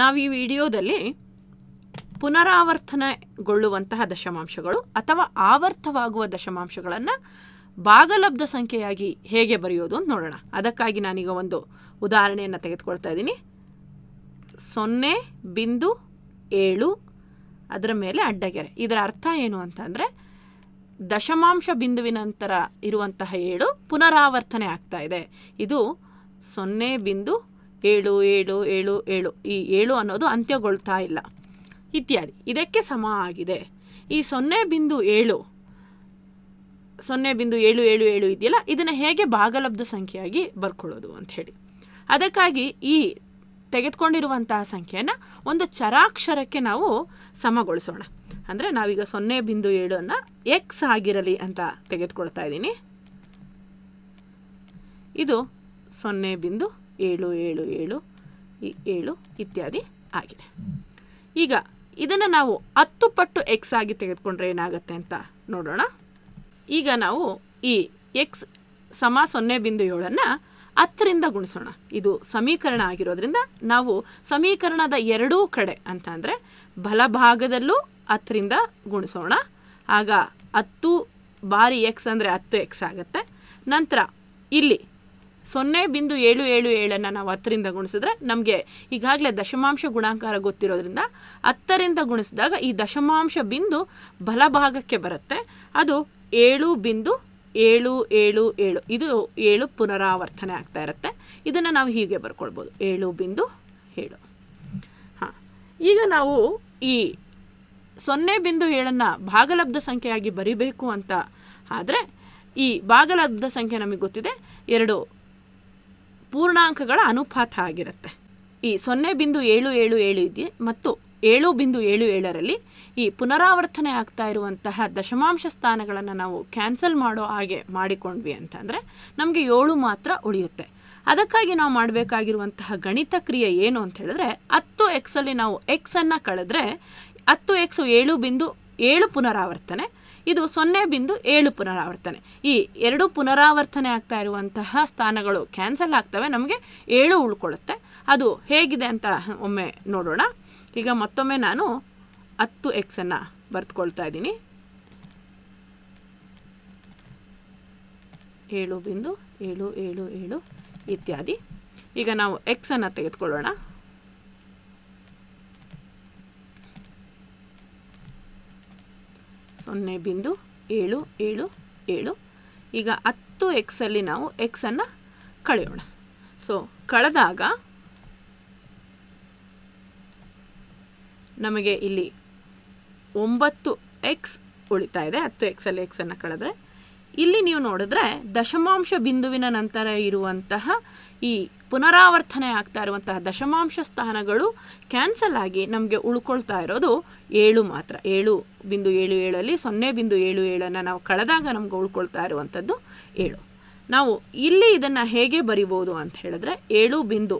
ನಾವು ಈ ವಿಡಿಯೋದಲ್ಲಿ ಪುನರಾವರ್ತನೆಗೊಳ್ಳುವಂತಹ ದಶಮಾಂಶಗಳು ಅಥವಾ ಆವರ್ತವಾಗುವ ದಶಮಾಂಶಗಳನ್ನು ಭಾಗಲಬ್ಧ ಸಂಖ್ಯೆಯಾಗಿ ಹೇಗೆ ಬರೆಯೋದು ಅಂತ ನೋಡೋಣ ಅದಕ್ಕಾಗಿ ನಾನೀಗ ಒಂದು ಉದಾಹರಣೆಯನ್ನು ತೆಗೆದುಕೊಳ್ತಾ ಇದ್ದೀನಿ ಸೊನ್ನೆ ಬಿಂದು ಏಳು ಅದರ ಮೇಲೆ ಅಡ್ಡಗೆರೆ ಇದರ ಅರ್ಥ ಏನು ಅಂತಂದರೆ ದಶಮಾಂಶ ಬಿಂದುವಿನಂತರ ಇರುವಂತಹ ಏಳು ಪುನರಾವರ್ತನೆ ಆಗ್ತಾ ಇದೆ ಇದು ಸೊನ್ನೆ ಬಿಂದು ಏಳು ಏಳು ಏಳು ಏಳು ಈ ಏಳು ಅನ್ನೋದು ಅಂತ್ಯಗೊಳ್ತಾ ಇಲ್ಲ ಇತ್ಯಾದಿ ಇದಕ್ಕೆ ಸಮ ಆಗಿದೆ ಈ ಸೊನ್ನೆ ಬಿಂದು ಏಳು ಸೊನ್ನೆ ಬಿಂದು ಏಳು ಏಳು ಏಳು ಇದೆಯಲ್ಲ ಇದನ್ನು ಹೇಗೆ ಭಾಗಲಬ್ಧ ಸಂಖ್ಯೆಯಾಗಿ ಬರ್ಕೊಳ್ಳೋದು ಅಂಥೇಳಿ ಅದಕ್ಕಾಗಿ ಈ ತೆಗೆದುಕೊಂಡಿರುವಂತಹ ಸಂಖ್ಯೆಯನ್ನು ಒಂದು ಚರಾಕ್ಷರಕ್ಕೆ ನಾವು ಸಮಗೊಳಿಸೋಣ ಅಂದರೆ ನಾವೀಗ ಸೊನ್ನೆ ಬಿಂದು ಅನ್ನ ಎಕ್ಸ್ ಆಗಿರಲಿ ಅಂತ ತೆಗೆದುಕೊಳ್ತಾ ಇದ್ದೀನಿ ಇದು ಸೊನ್ನೆ ಬಿಂದು ಏಳು ಏಳು ಏಳು ಏಳು ಇತ್ಯಾದಿ ಆಗಿದೆ ಈಗ ಇದನ್ನು ನಾವು ಹತ್ತು ಪಟ್ಟು ಎಕ್ಸ್ ಆಗಿ ತೆಗೆದುಕೊಂಡ್ರೆ ಏನಾಗುತ್ತೆ ಅಂತ ನೋಡೋಣ ಈಗ ನಾವು ಈ ಎಕ್ಸ್ ಸಮ ಸೊನ್ನೆ ಬಿಂದು ಏಳನ್ನು ಹತ್ತರಿಂದ ಗುಣಿಸೋಣ ಇದು ಸಮೀಕರಣ ಆಗಿರೋದ್ರಿಂದ ನಾವು ಸಮೀಕರಣದ ಎರಡೂ ಕಡೆ ಅಂತ ಅಂದರೆ ಬಲಭಾಗದಲ್ಲೂ ಹತ್ತರಿಂದ ಗುಣಿಸೋಣ ಆಗ ಹತ್ತು ಬಾರಿ ಎಕ್ಸ್ ಅಂದರೆ ಹತ್ತು ಎಕ್ಸ್ ಆಗುತ್ತೆ ನಂತರ ಇಲ್ಲಿ ಸೊನ್ನೆ ಬಿಂದು ಏಳು ಏಳು ಏಳನ್ನು ನಾವು ಹತ್ತರಿಂದ ಗುಣಿಸಿದ್ರೆ ನಮಗೆ ಈಗಾಗಲೇ ದಶಮಾಂಶ ಗುಣಾಂಕಾರ ಗೊತ್ತಿರೋದ್ರಿಂದ ಹತ್ತರಿಂದ ಗುಣಿಸಿದಾಗ ಈ ದಶಮಾಂಶ ಬಿಂದು ಬಲಭಾಗಕ್ಕೆ ಬರುತ್ತೆ ಅದು ಏಳು ಬಿಂದು ಏಳು ಏಳು ಏಳು ಇದು ಏಳು ಪುನರಾವರ್ತನೆ ಆಗ್ತಾ ಇರುತ್ತೆ ಇದನ್ನು ನಾವು ಹೀಗೆ ಬರ್ಕೊಳ್ಬೋದು ಏಳು ಬಿಂದು ಏಳು ಹಾಂ ಈಗ ನಾವು ಈ ಸೊನ್ನೆ ಬಿಂದು ಏಳನ್ನು ಭಾಗಲಬ್ಧ ಸಂಖ್ಯೆಯಾಗಿ ಬರಿಬೇಕು ಅಂತ ಆದರೆ ಈ ಭಾಗಲಬ್ಧ ಸಂಖ್ಯೆ ನಮಗೆ ಗೊತ್ತಿದೆ ಎರಡು ಪೂರ್ಣಾಂಕಗಳ ಅನುಪಾತ ಆಗಿರುತ್ತೆ ಈ ಸೊನ್ನೆ ಬಿಂದು ಏಳು ಏಳು ಏಳು ಇದೆ ಮತ್ತು ಏಳು ಬಿಂದು ಏಳು ಏಳರಲ್ಲಿ ಈ ಪುನರಾವರ್ತನೆ ಆಗ್ತಾ ಇರುವಂತಹ ದಶಮಾಂಶ ಸ್ಥಾನಗಳನ್ನು ನಾವು ಕ್ಯಾನ್ಸಲ್ ಮಾಡೋ ಹಾಗೆ ಮಾಡಿಕೊಂಡ್ವಿ ಅಂತಂದರೆ ನಮಗೆ ಏಳು ಮಾತ್ರ ಉಳಿಯುತ್ತೆ ಅದಕ್ಕಾಗಿ ನಾವು ಮಾಡಬೇಕಾಗಿರುವಂತಹ ಗಣಿತ ಕ್ರಿಯೆ ಏನು ಅಂತ ಹೇಳಿದ್ರೆ ಹತ್ತು ಎಕ್ಸಲ್ಲಿ ನಾವು ಎಕ್ಸನ್ನು ಕಳೆದ್ರೆ ಹತ್ತು ಎಕ್ಸು ಏಳು ಬಿಂದು ಏಳು ಪುನರಾವರ್ತನೆ ಇದು ಸೊನ್ನೆ ಬಿಂದು ಏಳು ಪುನರಾವರ್ತನೆ ಈ ಎರಡು ಪುನರಾವರ್ತನೆ ಆಗ್ತಾ ಇರುವಂತಹ ಸ್ಥಾನಗಳು ಕ್ಯಾನ್ಸಲ್ ಆಗ್ತವೆ ನಮಗೆ ಏಳು ಉಳ್ಕೊಳ್ಳುತ್ತೆ ಅದು ಹೇಗಿದೆ ಅಂತ ಒಮ್ಮೆ ನೋಡೋಣ ಈಗ ಮತ್ತೊಮ್ಮೆ ನಾನು ಹತ್ತು ಎಕ್ಸನ್ನು ಬರೆದುಕೊಳ್ತಾ ಇದ್ದೀನಿ ಏಳು ಬಿಂದು ಏಳು ಏಳು ಏಳು ಇತ್ಯಾದಿ ಈಗ ನಾವು ಎಕ್ಸನ್ನು ತೆಗೆದುಕೊಳ್ಳೋಣ ಸೊನ್ನೆ ಬಿಂದು ಏಳು ಏಳು ಏಳು ಈಗ ಹತ್ತು ಎಕ್ಸಲ್ಲಿ ನಾವು ಎಕ್ಸನ್ನು ಕಳೆಯೋಣ ಸೊ ಕಳೆದಾಗ ನಮಗೆ ಇಲ್ಲಿ ಒಂಬತ್ತು ಎಕ್ಸ್ ಉಳಿತಾ ಇದೆ ಹತ್ತು ಎಕ್ಸಲ್ಲಿ ಎಕ್ಸನ್ನು ಕಳೆದ್ರೆ ಇಲ್ಲಿ ನೀವು ನೋಡಿದ್ರೆ ದಶಮಾಂಶ ಬಿಂದುವಿನ ನಂತರ ಇರುವಂತಹ ಈ ಪುನರಾವರ್ತನೆ ಆಗ್ತಾ ಇರುವಂತಹ ದಶಮಾಂಶ ಸ್ಥಾನಗಳು ಕ್ಯಾನ್ಸಲ್ ಆಗಿ ನಮಗೆ ಉಳ್ಕೊಳ್ತಾ ಇರೋದು ಏಳು ಮಾತ್ರ ಏಳು ಬಿಂದು ಏಳು ಏಳಲ್ಲಿ ಸೊನ್ನೆ ಬಿಂದು ಏಳು ಏಳನ್ನು ನಾವು ಕಳೆದಾಗ ನಮ್ಗೆ ಉಳ್ಕೊಳ್ತಾ ಇರುವಂಥದ್ದು ಏಳು ನಾವು ಇಲ್ಲಿ ಇದನ್ನು ಹೇಗೆ ಬರಿಬೋದು ಅಂತ ಹೇಳಿದ್ರೆ ಏಳು ಬಿಂದು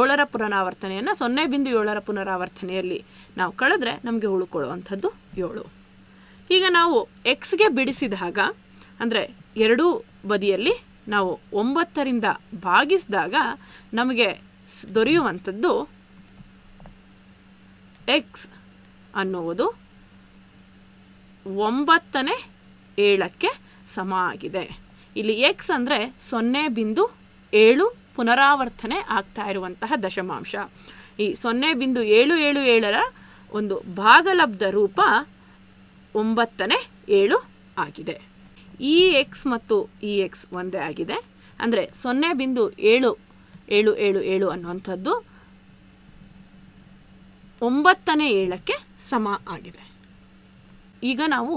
ಏಳರ ಪುನರಾವರ್ತನೆಯನ್ನು ಸೊನ್ನೆ ಬಿಂದು ಏಳರ ಪುನರಾವರ್ತನೆಯಲ್ಲಿ ನಾವು ಕಳೆದ್ರೆ ನಮಗೆ ಉಳ್ಕೊಳ್ಳುವಂಥದ್ದು ಏಳು ಈಗ ನಾವು ಎಕ್ಸ್ಗೆ ಬಿಡಿಸಿದಾಗ ಅಂದರೆ ಎರಡೂ ಬದಿಯಲ್ಲಿ ನಾವು ಒಂಬತ್ತರಿಂದ ಭಾಗಿಸಿದಾಗ ನಮಗೆ ದೊರೆಯುವಂಥದ್ದು ಎಕ್ಸ್ ಅನ್ನುವುದು ಒಂಬತ್ತನೇ ಏಳಕ್ಕೆ ಸಮ ಆಗಿದೆ ಇಲ್ಲಿ ಎಕ್ಸ್ ಅಂದರೆ ಸೊನ್ನೆ ಬಿಂದು ಏಳು ಪುನರಾವರ್ತನೆ ಆಗ್ತಾ ಇರುವಂತಹ ದಶಮಾಂಶ ಈ ಸೊನ್ನೆ ಬಿಂದು ಏಳು ಏಳು ಏಳರ ಒಂದು ಭಾಗಲಬ್ಧ ರೂಪ ಒಂಬತ್ತನೇ ಏಳು ಆಗಿದೆ ಇ ಎಕ್ಸ್ ಮತ್ತು ಇ ಎಕ್ಸ್ ಒಂದೇ ಆಗಿದೆ ಅಂದರೆ ಸೊನ್ನೆ ಬಿಂದು ಏಳು ಏಳು ಏಳು ಏಳು ಅನ್ನುವಂಥದ್ದು ಒಂಬತ್ತನೇ ಏಳಕ್ಕೆ ಸಮ ಆಗಿದೆ ಈಗ ನಾವು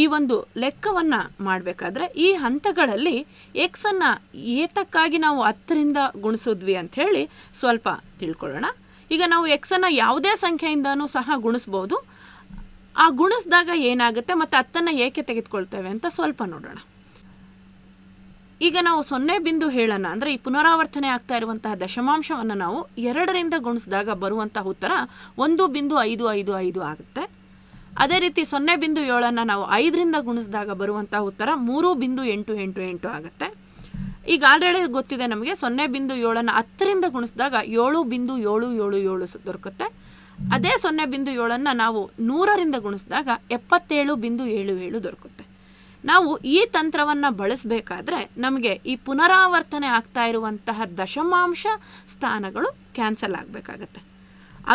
ಈ ಒಂದು ಲೆಕ್ಕವನ್ನು ಮಾಡಬೇಕಾದ್ರೆ ಈ ಹಂತಗಳಲ್ಲಿ ಎಕ್ಸನ್ನು ಏತಕ್ಕಾಗಿ ನಾವು ಹತ್ತರಿಂದ ಗುಣಿಸಿದ್ವಿ ಅಂಥೇಳಿ ಸ್ವಲ್ಪ ತಿಳ್ಕೊಳ್ಳೋಣ ಈಗ ನಾವು ಎಕ್ಸನ್ನು ಯಾವುದೇ ಸಂಖ್ಯೆಯಿಂದನೂ ಸಹ ಗುಣಿಸ್ಬೋದು ಆ ಗುಣಿಸಿದಾಗ ಏನಾಗುತ್ತೆ ಮತ್ತು ಹತ್ತನ್ನು ಏಕೆ ತೆಗೆದುಕೊಳ್ತೇವೆ ಅಂತ ಸ್ವಲ್ಪ ನೋಡೋಣ ಈಗ ನಾವು ಸೊನ್ನೆ ಬಿಂದು ಹೇಳೋಣ ಅಂದರೆ ಈ ಪುನರಾವರ್ತನೆ ಆಗ್ತಾ ಇರುವಂತಹ ದಶಮಾಂಶವನ್ನು ನಾವು ಎರಡರಿಂದ ಗುಣಿಸಿದಾಗ ಬರುವಂತಹ ಉತ್ತರ ಒಂದು ಬಿಂದು ಐದು ಐದು ಐದು ಆಗುತ್ತೆ ಅದೇ ರೀತಿ ಸೊನ್ನೆ ಬಿಂದು ಏಳನ್ನು ನಾವು ಐದರಿಂದ ಗುಣಿಸಿದಾಗ ಬರುವಂತಹ ಉತ್ತರ ಮೂರು ಬಿಂದು ಎಂಟು ಎಂಟು ಎಂಟು ಆಗುತ್ತೆ ಈಗ ಆಲ್ರೆಡಿ ಗೊತ್ತಿದೆ ನಮಗೆ ಸೊನ್ನೆ ಬಿಂದು ಏಳನ್ನು ಹತ್ತರಿಂದ ಗುಣಿಸಿದಾಗ ಏಳು ಬಿಂದು ಏಳು ಏಳು ಏಳು ದೊರಕುತ್ತೆ ಅದೇ ಸೊನ್ನೆ ಬಿಂದು ಏಳನ್ನು ನಾವು ನೂರರಿಂದ ಗುಣಿಸಿದಾಗ ಎಪ್ಪತ್ತೇಳು ಬಿಂದು ಏಳು ಏಳು ದೊರಕುತ್ತೆ ನಾವು ಈ ತಂತ್ರವನ್ನು ಬಳಸಬೇಕಾದ್ರೆ ನಮಗೆ ಈ ಪುನರಾವರ್ತನೆ ಆಗ್ತಾ ಇರುವಂತಹ ದಶಮಾಂಶ ಸ್ಥಾನಗಳು ಕ್ಯಾನ್ಸಲ್ ಆಗಬೇಕಾಗತ್ತೆ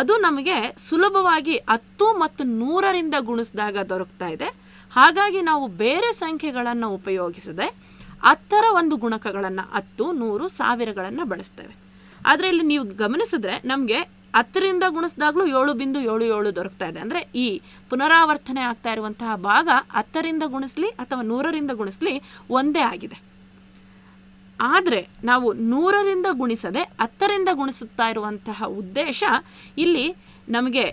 ಅದು ನಮಗೆ ಸುಲಭವಾಗಿ ಹತ್ತು ಮತ್ತು ನೂರರಿಂದ ಗುಣಿಸಿದಾಗ ದೊರಕ್ತಾ ಇದೆ ಹಾಗಾಗಿ ನಾವು ಬೇರೆ ಸಂಖ್ಯೆಗಳನ್ನು ಉಪಯೋಗಿಸದೆ ಹತ್ತರ ಒಂದು ಗುಣಕಗಳನ್ನು ಹತ್ತು ನೂರು ಸಾವಿರಗಳನ್ನು ಬಳಸ್ತೇವೆ ಆದರೆ ಇಲ್ಲಿ ನೀವು ಗಮನಿಸಿದ್ರೆ ನಮಗೆ ಹತ್ತರಿಂದ ಗುಣಿಸಿದಾಗಲೂ ಏಳು ಬಿಂದು ಏಳು ಏಳು ದೊರಕ್ತಾ ಇದೆ ಅಂದರೆ ಈ ಪುನರಾವರ್ತನೆ ಆಗ್ತಾ ಇರುವಂತಹ ಭಾಗ ಹತ್ತರಿಂದ ಗುಣಿಸ್ಲಿ ಅಥವಾ ನೂರರಿಂದ ಗುಣಿಸ್ಲಿ ಒಂದೇ ಆಗಿದೆ ಆದರೆ ನಾವು ನೂರರಿಂದ ಗುಣಿಸದೆ ಹತ್ತರಿಂದ ಗುಣಿಸುತ್ತಾ ಇರುವಂತಹ ಉದ್ದೇಶ ಇಲ್ಲಿ ನಮಗೆ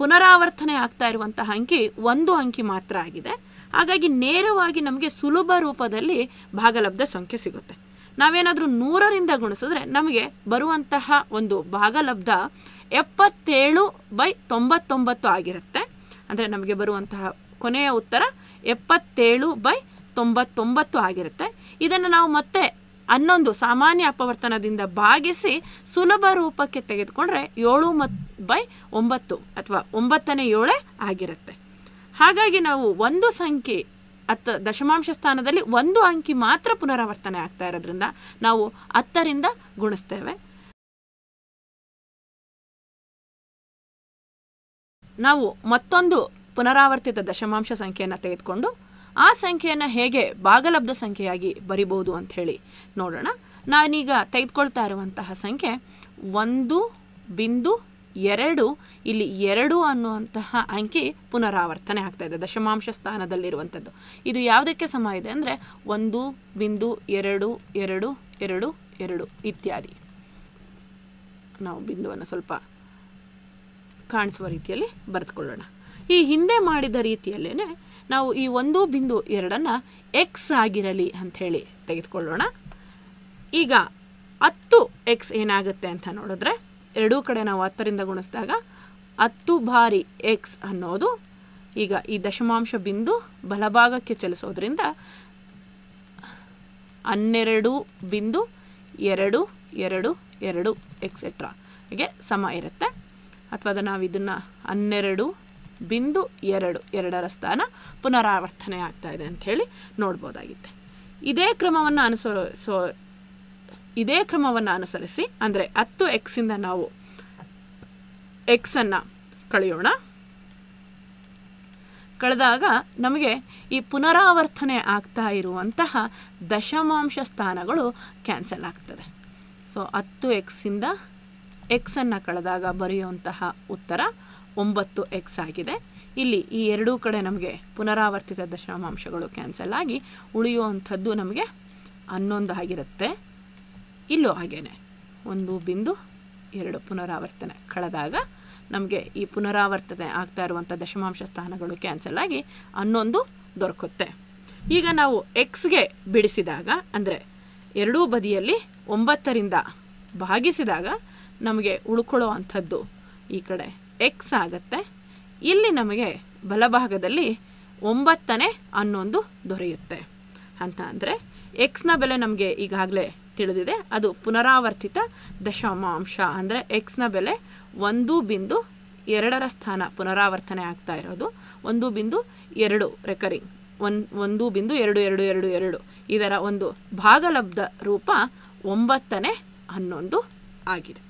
ಪುನರಾವರ್ತನೆ ಆಗ್ತಾ ಇರುವಂತಹ ಅಂಕಿ ಒಂದು ಅಂಕಿ ಮಾತ್ರ ಆಗಿದೆ ಹಾಗಾಗಿ ನೇರವಾಗಿ ನಮಗೆ ಸುಲಭ ರೂಪದಲ್ಲಿ ಭಾಗಲಬ್ಧ ಸಂಖ್ಯೆ ಸಿಗುತ್ತೆ ನಾವೇನಾದರೂ ನೂರರಿಂದ ಗುಣಿಸಿದ್ರೆ ನಮಗೆ ಬರುವಂತಹ ಒಂದು ಭಾಗಲಬ್ಧ ಎಪ್ಪತ್ತೇಳು ಬೈ ತೊಂಬತ್ತೊಂಬತ್ತು ಆಗಿರುತ್ತೆ ಅಂದರೆ ನಮಗೆ ಬರುವಂತಹ ಕೊನೆಯ ಉತ್ತರ ಎಪ್ಪತ್ತೇಳು ಬೈ ತೊಂಬತ್ತೊಂಬತ್ತು ಆಗಿರುತ್ತೆ ಇದನ್ನು ನಾವು ಮತ್ತೆ ಹನ್ನೊಂದು ಸಾಮಾನ್ಯ ಅಪವರ್ತನದಿಂದ ಭಾಗಿಸಿ ಸುಲಭ ರೂಪಕ್ಕೆ ತೆಗೆದುಕೊಂಡ್ರೆ ಏಳು ಮತ್ ಬೈ ಒಂಬತ್ತು ಅಥವಾ ಒಂಬತ್ತನೇ ಏಳೇ ಆಗಿರುತ್ತೆ ಹಾಗಾಗಿ ನಾವು ಒಂದು ಸಂಖ್ಯೆ ಹತ್ತು ದಶಮಾಂಶ ಸ್ಥಾನದಲ್ಲಿ ಒಂದು ಅಂಕಿ ಮಾತ್ರ ಪುನರಾವರ್ತನೆ ಆಗ್ತಾ ಇರೋದ್ರಿಂದ ನಾವು ಹತ್ತರಿಂದ ಗುಣಿಸ್ತೇವೆ ನಾವು ಮತ್ತೊಂದು ಪುನರಾವರ್ತಿತ ದಶಮಾಂಶ ಸಂಖ್ಯೆಯನ್ನು ತೆಗೆದುಕೊಂಡು ಆ ಸಂಖ್ಯೆಯನ್ನು ಹೇಗೆ ಭಾಗಲಬ್ಧ ಸಂಖ್ಯೆಯಾಗಿ ಬರಿಬೋದು ಹೇಳಿ ನೋಡೋಣ ನಾನೀಗ ತೆಗೆದುಕೊಳ್ತಾ ಇರುವಂತಹ ಸಂಖ್ಯೆ ಒಂದು ಬಿಂದು ಎರಡು ಇಲ್ಲಿ ಎರಡು ಅನ್ನುವಂತಹ ಅಂಕಿ ಪುನರಾವರ್ತನೆ ಆಗ್ತಾ ಇದೆ ದಶಮಾಂಶ ಸ್ಥಾನದಲ್ಲಿರುವಂಥದ್ದು ಇದು ಯಾವುದಕ್ಕೆ ಸಮ ಇದೆ ಅಂದರೆ ಒಂದು ಬಿಂದು ಎರಡು ಎರಡು ಎರಡು ಎರಡು ಇತ್ಯಾದಿ ನಾವು ಬಿಂದುವನ್ನು ಸ್ವಲ್ಪ ಕಾಣಿಸುವ ರೀತಿಯಲ್ಲಿ ಬರೆದುಕೊಳ್ಳೋಣ ಈ ಹಿಂದೆ ಮಾಡಿದ ರೀತಿಯಲ್ಲೇ ನಾವು ಈ ಒಂದು ಬಿಂದು ಎರಡನ್ನು ಎಕ್ಸ್ ಆಗಿರಲಿ ಅಂಥೇಳಿ ತೆಗೆದುಕೊಳ್ಳೋಣ ಈಗ ಹತ್ತು ಎಕ್ಸ್ ಏನಾಗುತ್ತೆ ಅಂತ ನೋಡಿದ್ರೆ ಎರಡೂ ಕಡೆ ನಾವು ಹತ್ತರಿಂದ ಗುಣಿಸಿದಾಗ ಹತ್ತು ಬಾರಿ ಎಕ್ಸ್ ಅನ್ನೋದು ಈಗ ಈ ದಶಮಾಂಶ ಬಿಂದು ಬಲಭಾಗಕ್ಕೆ ಚಲಿಸೋದ್ರಿಂದ ಹನ್ನೆರಡು ಬಿಂದು ಎರಡು ಎರಡು ಎರಡು ಎಕ್ಸೆಟ್ರಾ ಹೀಗೆ ಸಮ ಇರುತ್ತೆ ಅಥವಾ ನಾವು ಇದನ್ನು ಹನ್ನೆರಡು ಬಿಂದು ಎರಡು ಎರಡರ ಸ್ಥಾನ ಪುನರಾವರ್ತನೆ ಆಗ್ತಾ ಇದೆ ಅಂಥೇಳಿ ನೋಡ್ಬೋದಾಗಿತ್ತು ಇದೇ ಕ್ರಮವನ್ನು ಅನುಸರಿಸೋ ಇದೇ ಕ್ರಮವನ್ನು ಅನುಸರಿಸಿ ಅಂದರೆ ಹತ್ತು ಎಕ್ಸಿಂದ ನಾವು ಎಕ್ಸನ್ನು ಕಳೆಯೋಣ ಕಳೆದಾಗ ನಮಗೆ ಈ ಪುನರಾವರ್ತನೆ ಆಗ್ತಾ ಇರುವಂತಹ ದಶಮಾಂಶ ಸ್ಥಾನಗಳು ಕ್ಯಾನ್ಸಲ್ ಆಗ್ತದೆ ಸೊ ಹತ್ತು ಎಕ್ಸಿಂದ ಎಕ್ಸನ್ನು ಕಳೆದಾಗ ಬರೆಯುವಂತಹ ಉತ್ತರ ಒಂಬತ್ತು ಎಕ್ಸ್ ಆಗಿದೆ ಇಲ್ಲಿ ಈ ಎರಡೂ ಕಡೆ ನಮಗೆ ಪುನರಾವರ್ತಿತ ದಶಮಾಂಶಗಳು ಕ್ಯಾನ್ಸಲ್ ಆಗಿ ಉಳಿಯುವಂಥದ್ದು ನಮಗೆ ಹನ್ನೊಂದು ಆಗಿರುತ್ತೆ ಇಲ್ಲೂ ಹಾಗೇನೆ ಒಂದು ಬಿಂದು ಎರಡು ಪುನರಾವರ್ತನೆ ಕಳೆದಾಗ ನಮಗೆ ಈ ಪುನರಾವರ್ತನೆ ಆಗ್ತಾ ಇರುವಂಥ ದಶಮಾಂಶ ಸ್ಥಾನಗಳು ಕ್ಯಾನ್ಸಲ್ ಆಗಿ ಹನ್ನೊಂದು ದೊರಕುತ್ತೆ ಈಗ ನಾವು ಎಕ್ಸ್ಗೆ ಬಿಡಿಸಿದಾಗ ಅಂದರೆ ಎರಡೂ ಬದಿಯಲ್ಲಿ ಒಂಬತ್ತರಿಂದ ಭಾಗಿಸಿದಾಗ ನಮಗೆ ಉಳ್ಕೊಳ್ಳೋ ಅಂಥದ್ದು ಈ ಕಡೆ ಎಕ್ಸ್ ಆಗುತ್ತೆ ಇಲ್ಲಿ ನಮಗೆ ಬಲಭಾಗದಲ್ಲಿ ಒಂಬತ್ತನೇ ಹನ್ನೊಂದು ದೊರೆಯುತ್ತೆ ಅಂತ ಅಂದರೆ ಎಕ್ಸ್ನ ಬೆಲೆ ನಮಗೆ ಈಗಾಗಲೇ ತಿಳಿದಿದೆ ಅದು ಪುನರಾವರ್ತಿತ ದಶಮಾಂಶ ಅಂದರೆ ಎಕ್ಸ್ನ ಬೆಲೆ ಒಂದು ಬಿಂದು ಎರಡರ ಸ್ಥಾನ ಪುನರಾವರ್ತನೆ ಆಗ್ತಾ ಇರೋದು ಒಂದು ಬಿಂದು ಎರಡು ರೆಕರಿಂಗ್ ಒನ್ ಒಂದು ಬಿಂದು ಎರಡು ಎರಡು ಎರಡು ಎರಡು ಇದರ ಒಂದು ಭಾಗಲಬ್ಧ ರೂಪ ಒಂಬತ್ತನೇ ಹನ್ನೊಂದು ಆಗಿದೆ